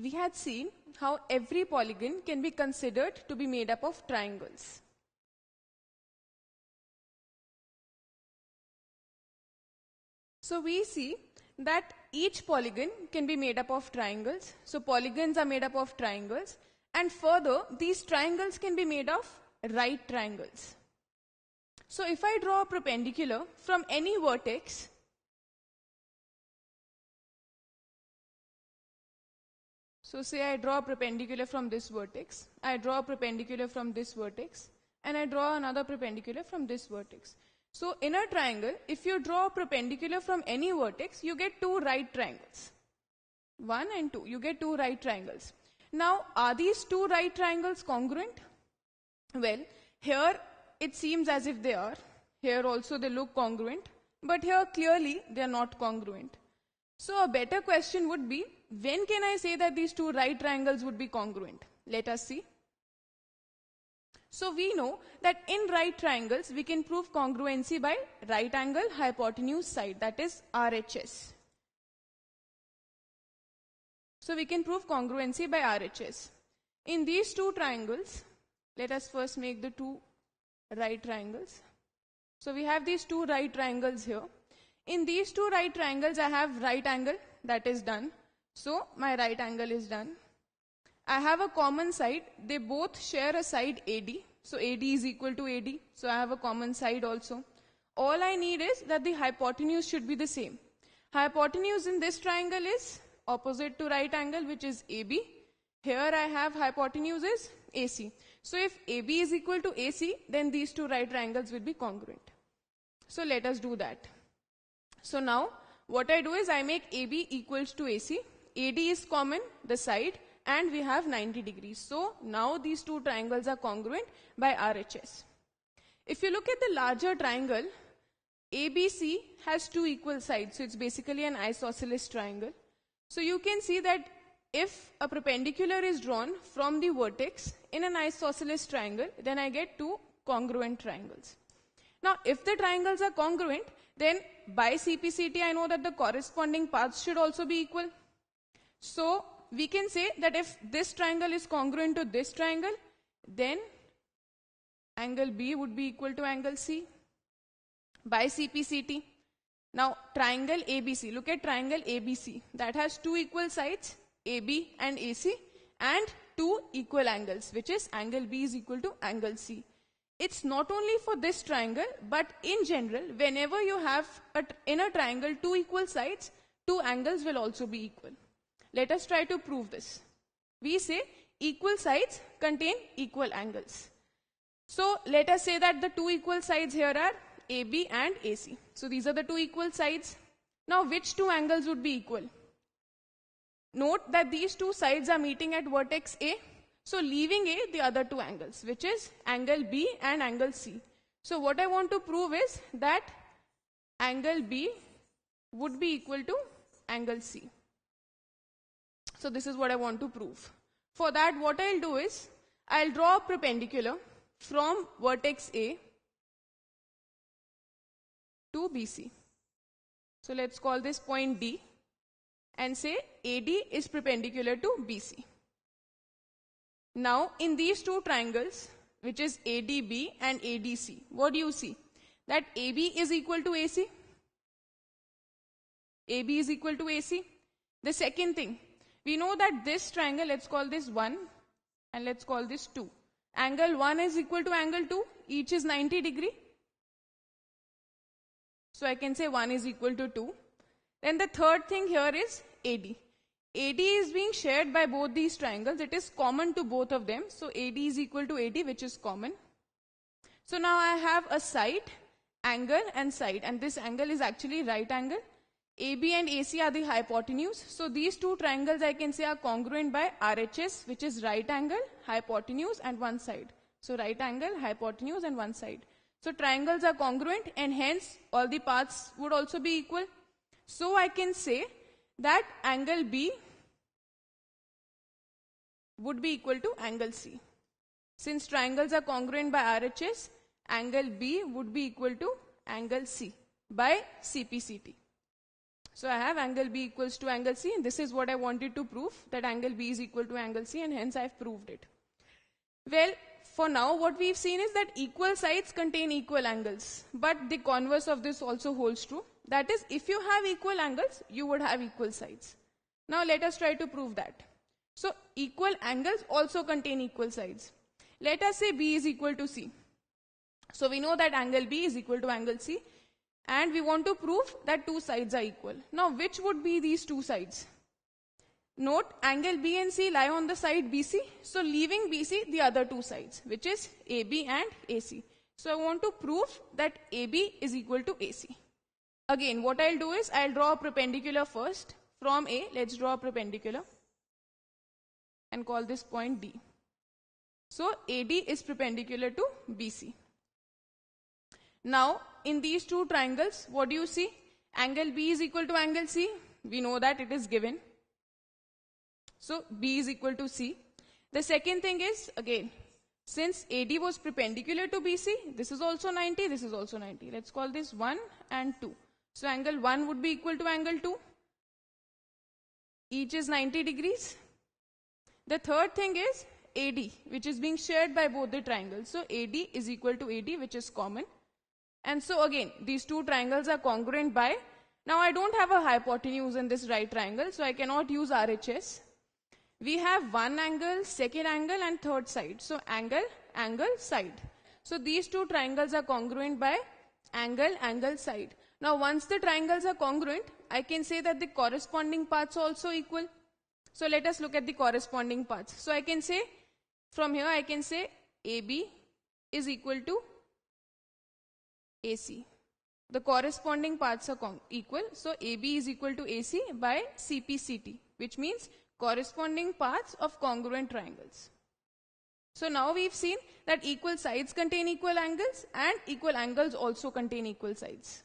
we had seen how every polygon can be considered to be made up of triangles. So we see that each polygon can be made up of triangles. So polygons are made up of triangles. And further, these triangles can be made of right triangles. So if I draw a perpendicular from any vertex, So say I draw a perpendicular from this vertex, I draw a perpendicular from this vertex, and I draw another perpendicular from this vertex. So in a triangle, if you draw a perpendicular from any vertex, you get two right triangles. One and two, you get two right triangles. Now, are these two right triangles congruent? Well, here it seems as if they are. Here also they look congruent, but here clearly they are not congruent. So a better question would be, when can I say that these two right triangles would be congruent? Let us see. So we know that in right triangles, we can prove congruency by right angle hypotenuse side, that is RHS. So we can prove congruency by RHS. In these two triangles, let us first make the two right triangles. So we have these two right triangles here. In these two right triangles, I have right angle, that is done. So my right angle is done. I have a common side. They both share a side AD. So AD is equal to AD. So I have a common side also. All I need is that the hypotenuse should be the same. Hypotenuse in this triangle is opposite to right angle which is AB. Here I have hypotenuse is AC. So if AB is equal to AC then these two right triangles will be congruent. So let us do that. So now what I do is I make AB equals to AC AD is common, the side, and we have 90 degrees. So now these two triangles are congruent by RHS. If you look at the larger triangle, ABC has two equal sides, so it's basically an isosceles triangle. So you can see that if a perpendicular is drawn from the vertex in an isosceles triangle, then I get two congruent triangles. Now, if the triangles are congruent, then by CPCT I know that the corresponding paths should also be equal. So we can say that if this triangle is congruent to this triangle, then angle B would be equal to angle C by CPCT. Now triangle ABC, look at triangle ABC that has two equal sides AB and AC and two equal angles which is angle B is equal to angle C. It's not only for this triangle but in general whenever you have a in a triangle two equal sides, two angles will also be equal. Let us try to prove this. We say equal sides contain equal angles. So let us say that the two equal sides here are AB and AC. So these are the two equal sides. Now which two angles would be equal? Note that these two sides are meeting at vertex A. So leaving A the other two angles which is angle B and angle C. So what I want to prove is that angle B would be equal to angle C. So this is what I want to prove. For that, what I'll do is, I'll draw a perpendicular from vertex A to BC. So let's call this point D and say AD is perpendicular to BC. Now in these two triangles, which is ADB and ADC, what do you see? That AB is equal to AC. AB is equal to AC. The second thing, we know that this triangle, let's call this 1 and let's call this 2. Angle 1 is equal to angle 2, each is 90 degree. So I can say 1 is equal to 2. Then the third thing here is AD. AD is being shared by both these triangles. It is common to both of them. So AD is equal to AD which is common. So now I have a side, angle and side and this angle is actually right angle AB and AC are the hypotenuse. So these two triangles I can say are congruent by RHS, which is right angle, hypotenuse and one side. So right angle, hypotenuse and one side. So triangles are congruent and hence all the paths would also be equal. So I can say that angle B would be equal to angle C. Since triangles are congruent by RHS, angle B would be equal to angle C by CPCT. So I have angle B equals to angle C and this is what I wanted to prove that angle B is equal to angle C and hence I've proved it. Well, for now what we've seen is that equal sides contain equal angles but the converse of this also holds true. That is if you have equal angles you would have equal sides. Now let us try to prove that. So equal angles also contain equal sides. Let us say B is equal to C. So we know that angle B is equal to angle C and we want to prove that two sides are equal. Now which would be these two sides? Note angle B and C lie on the side BC, so leaving BC the other two sides which is AB and AC. So I want to prove that AB is equal to AC. Again what I'll do is I'll draw a perpendicular first. From A let's draw a perpendicular and call this point D. So AD is perpendicular to BC. Now, in these two triangles, what do you see? Angle B is equal to angle C. We know that it is given. So, B is equal to C. The second thing is, again, since AD was perpendicular to BC, this is also 90, this is also 90. Let's call this 1 and 2. So, angle 1 would be equal to angle 2. Each is 90 degrees. The third thing is AD, which is being shared by both the triangles. So, AD is equal to AD, which is common. And so again, these two triangles are congruent by, now I don't have a hypotenuse in this right triangle, so I cannot use RHS. We have one angle, second angle and third side. So angle, angle, side. So these two triangles are congruent by angle, angle, side. Now once the triangles are congruent, I can say that the corresponding parts also equal. So let us look at the corresponding parts. So I can say, from here I can say AB is equal to AC. The corresponding parts are equal. So AB is equal to AC by CPCT, which means corresponding parts of congruent triangles. So now we've seen that equal sides contain equal angles and equal angles also contain equal sides.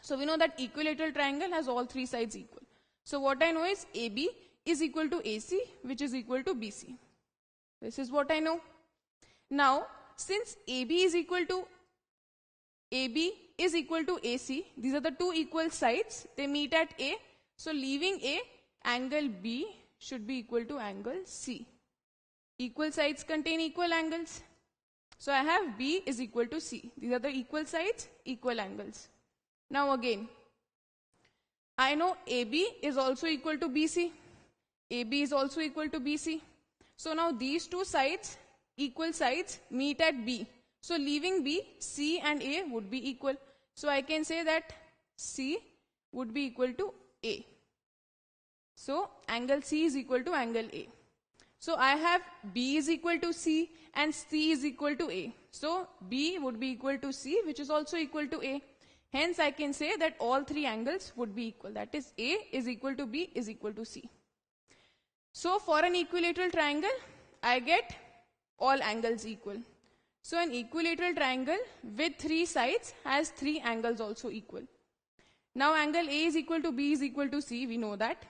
So we know that equilateral triangle has all three sides equal. So what I know is AB is equal to AC which is equal to BC. This is what I know. Now since AB is equal to AB is equal to AC. These are the two equal sides. They meet at A. So leaving A, angle B should be equal to angle C. Equal sides contain equal angles. So I have B is equal to C. These are the equal sides, equal angles. Now again, I know AB is also equal to BC. AB is also equal to BC. So now these two sides, equal sides, meet at B. So leaving B, C and A would be equal. So I can say that C would be equal to A. So angle C is equal to angle A. So I have B is equal to C and C is equal to A. So B would be equal to C which is also equal to A. Hence I can say that all three angles would be equal. That is A is equal to B is equal to C. So for an equilateral triangle I get all angles equal. So an equilateral triangle with three sides has three angles also equal. Now angle A is equal to B is equal to C, we know that.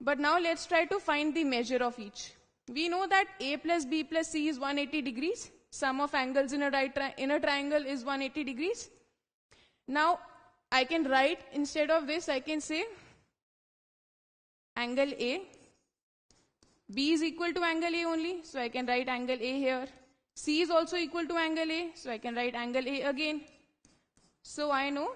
But now let's try to find the measure of each. We know that A plus B plus C is 180 degrees. Sum of angles in a, right in a triangle is 180 degrees. Now I can write instead of this I can say angle A. B is equal to angle A only. So I can write angle A here. C is also equal to angle A. So I can write angle A again. So I know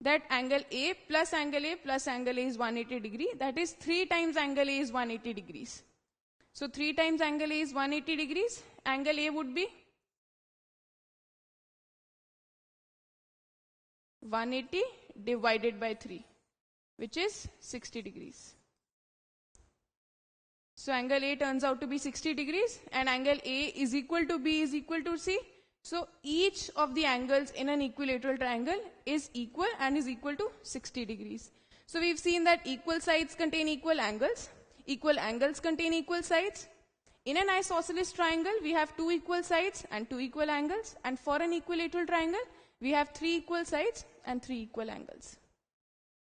that angle A plus angle A plus angle A is 180 degree. That is 3 times angle A is 180 degrees. So 3 times angle A is 180 degrees. Angle A would be 180 divided by 3 which is 60 degrees. So angle A turns out to be 60 degrees and angle A is equal to B is equal to C. So each of the angles in an equilateral triangle is equal and is equal to 60 degrees. So we've seen that equal sides contain equal angles, equal angles contain equal sides. In an isosceles triangle we have two equal sides and two equal angles and for an equilateral triangle we have three equal sides and three equal angles.